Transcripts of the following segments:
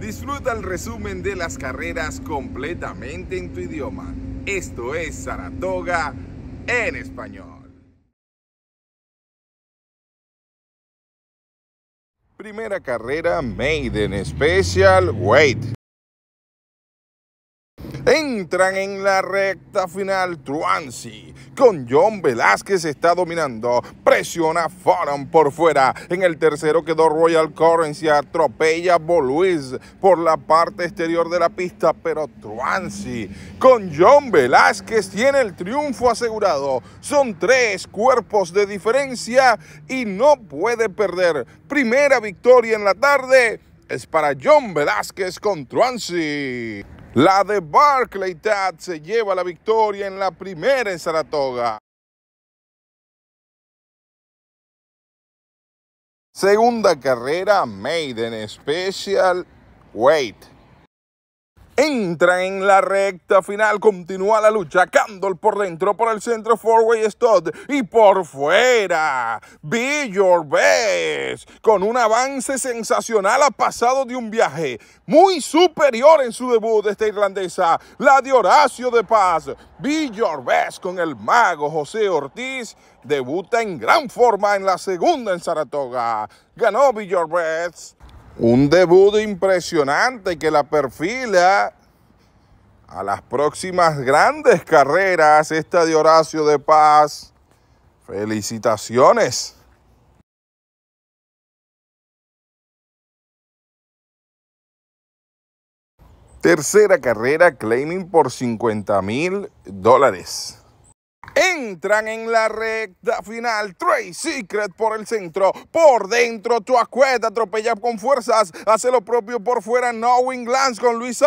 Disfruta el resumen de las carreras completamente en tu idioma. Esto es Saratoga en español. Primera carrera Made in Special wait. Entran en la recta final Truancy. Con John Velázquez está dominando. Presiona Forum por fuera. En el tercero quedó Royal Currency. Atropella Boluiz por la parte exterior de la pista. Pero Truancy con John Velázquez tiene el triunfo asegurado. Son tres cuerpos de diferencia y no puede perder. Primera victoria en la tarde es para John Velázquez con Truancy. La de Barclay Tad se lleva la victoria en la primera en Saratoga. Segunda carrera, Maiden Special Weight. Entra en la recta final, continúa la lucha. Candle por dentro, por el centro, Fourway stud Y por fuera, Be Your Best. Con un avance sensacional, ha pasado de un viaje muy superior en su debut de esta irlandesa, la de Horacio de Paz. Be Your Best con el mago José Ortiz. Debuta en gran forma en la segunda en Saratoga. Ganó Be Your Best un debut impresionante que la perfila a las próximas grandes carreras, esta de Horacio de Paz. Felicitaciones. Tercera carrera, claiming por 50 mil dólares. Entran en la recta final. Trey Secret por el centro. Por dentro, Tuacueta atropella con fuerzas. Hace lo propio por fuera. No Wing Lance con Luis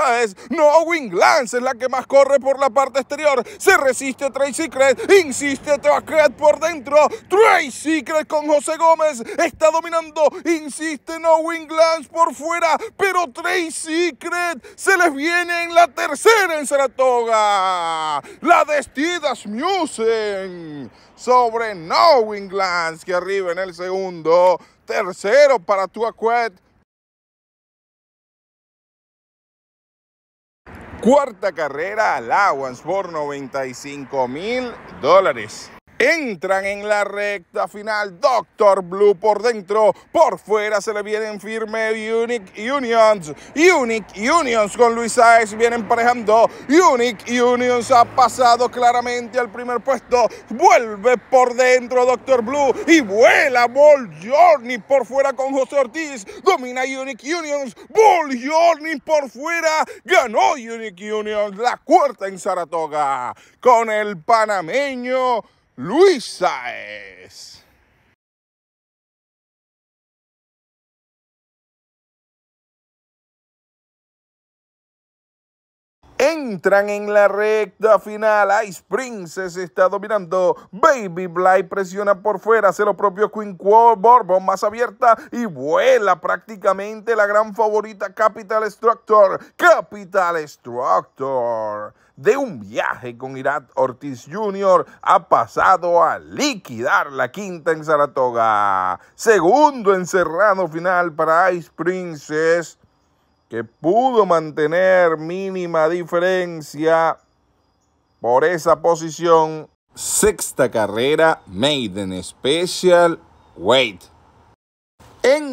No Wing Lance es la que más corre por la parte exterior. Se resiste Trey Secret. Insiste Tuacueta por dentro. Trey Secret con José Gómez. Está dominando. Insiste No Wing Lance por fuera. Pero Trey Secret se les viene en la tercera en Saratoga. La de Muse sobre no winglands que arriba en el segundo. Tercero para Tuacuet. Cuarta carrera, Allowance por 95 mil dólares. Entran en la recta final. Doctor Blue por dentro. Por fuera se le vienen firme Unique Unions. Unique Unions con Luis Saez Vienen parejando. Unique Unions ha pasado claramente al primer puesto. Vuelve por dentro Doctor Blue y vuela Ball Journey por fuera con José Ortiz. Domina Unique Unions. Ball Journey por fuera. Ganó Unique Unions la cuarta en Saratoga con el panameño. Luis Saez. Entran en la recta final. Ice Princess está dominando. Baby Bly presiona por fuera. Hace lo propio Queen Quo Bourbon más abierta y vuela prácticamente la gran favorita Capital Structure. Capital Structure de un viaje con Irat Ortiz Jr. ha pasado a liquidar la quinta en Saratoga. Segundo encerrado final para Ice Princess, que pudo mantener mínima diferencia por esa posición. Sexta carrera, Maiden Special Weight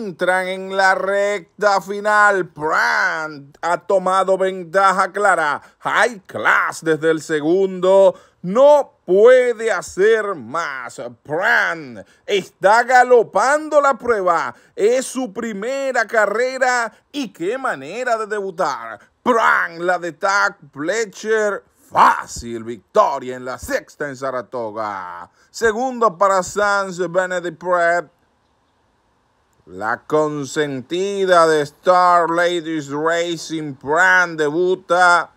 entran en la recta final. Pran ha tomado ventaja clara. High class desde el segundo. No puede hacer más. Pran está galopando la prueba. Es su primera carrera y qué manera de debutar. Pran la de Tag Fletcher. Fácil victoria en la sexta en Saratoga. Segundo para Sans Benedict Prep. La consentida de Star Ladies Racing Brand debuta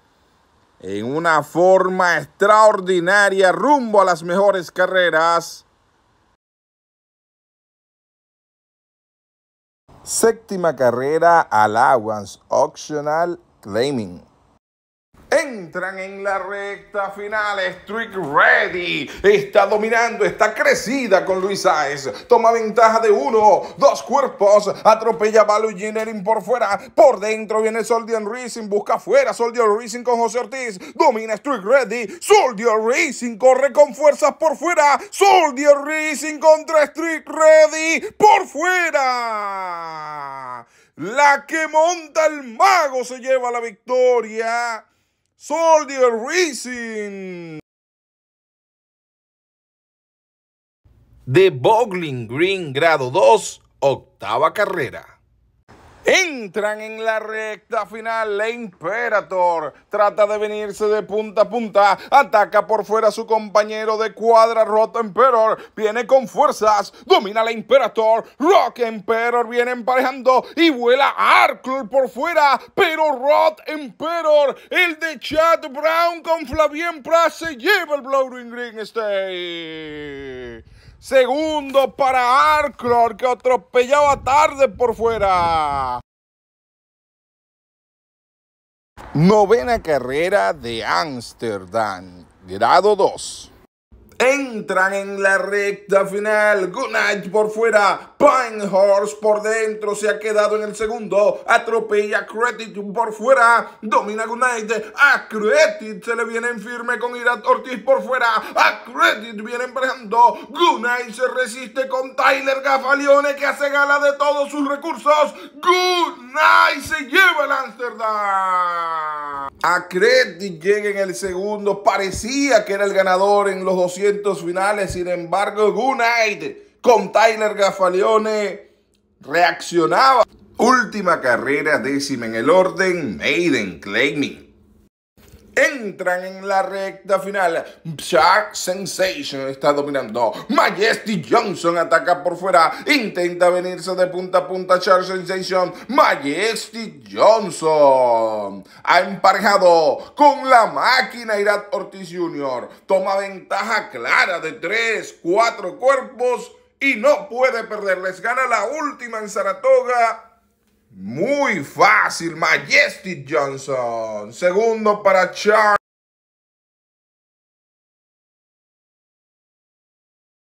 en una forma extraordinaria rumbo a las mejores carreras. Séptima carrera, Allowance Optional Claiming. Entran en la recta final. Street ready. Está dominando. Está crecida con Luis Saez. Toma ventaja de uno. Dos cuerpos. Atropella a Generin por fuera. Por dentro viene Soldier Racing. Busca afuera. Soldier Racing con José Ortiz. Domina Street ready. Soldier Racing corre con fuerzas por fuera. Soldier Racing contra Street ready. Por fuera. La que monta el mago se lleva la victoria. Soldier Racing. The Bogling Green, grado 2, octava carrera. Entran en la recta final. La Imperator trata de venirse de punta a punta. Ataca por fuera su compañero de cuadra, Rot Emperor. Viene con fuerzas. Domina la Imperator. Rock Emperor viene emparejando y vuela Arclor por fuera. Pero Rot Emperor, el de Chad Brown con Flavien Pras, se lleva el Blowing Green State. Segundo para Arclor, que atropellaba tarde por fuera. Novena carrera de Ámsterdam, grado 2. Entran en la recta final. Goodnight por fuera. Pine Horse por dentro. Se ha quedado en el segundo. Atropella a Credit por fuera. Domina Goodnight. A Credit se le viene firme con Irat Ortiz por fuera. A Credit viene Good Goodnight se resiste con Tyler Gafalione que hace gala de todos sus recursos. Goodnight se lleva el Amsterdam. Credit llega en el segundo. Parecía que era el ganador en los 200 finales. Sin embargo, Gunite con Tyler Gafaleone reaccionaba. Última carrera décima en el orden. Maiden claiming entran en la recta final. Shark Sensation está dominando. Majesty Johnson ataca por fuera. Intenta venirse de punta a punta. Shark Sensation. Majesty Johnson ha emparejado con la máquina Irat Ortiz Jr. Toma ventaja clara de 3, 4 cuerpos y no puede perderles, gana la última en Saratoga. Muy fácil, Majestic Johnson. Segundo para Charles.